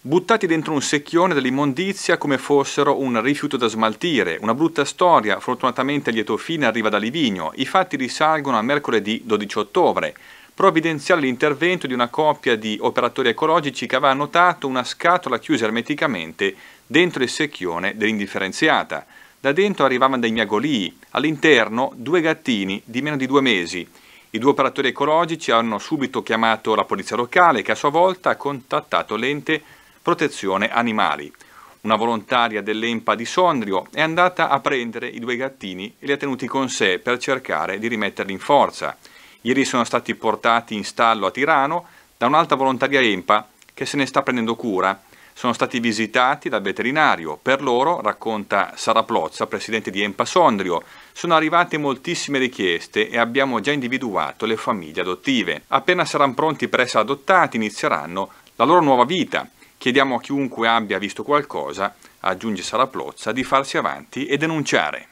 buttati dentro un secchione dell'immondizia come fossero un rifiuto da smaltire. Una brutta storia, fortunatamente a lieto fine arriva da Livigno. I fatti risalgono a mercoledì 12 ottobre. Provvidenziale l'intervento di una coppia di operatori ecologici che aveva notato una scatola chiusa ermeticamente dentro il secchione dell'indifferenziata. Da dentro arrivavano dei miagolii, all'interno due gattini di meno di due mesi. I due operatori ecologici hanno subito chiamato la polizia locale che a sua volta ha contattato l'ente Protezione Animali. Una volontaria dell'EMPA di Sondrio è andata a prendere i due gattini e li ha tenuti con sé per cercare di rimetterli in forza. Ieri sono stati portati in stallo a Tirano da un'altra volontaria EMPA che se ne sta prendendo cura. Sono stati visitati dal veterinario. Per loro, racconta Sara Plozza, presidente di EMPA Sondrio, sono arrivate moltissime richieste e abbiamo già individuato le famiglie adottive. Appena saranno pronti per essere adottati inizieranno la loro nuova vita Chiediamo a chiunque abbia visto qualcosa, aggiunge Sara Plozza, di farsi avanti e denunciare.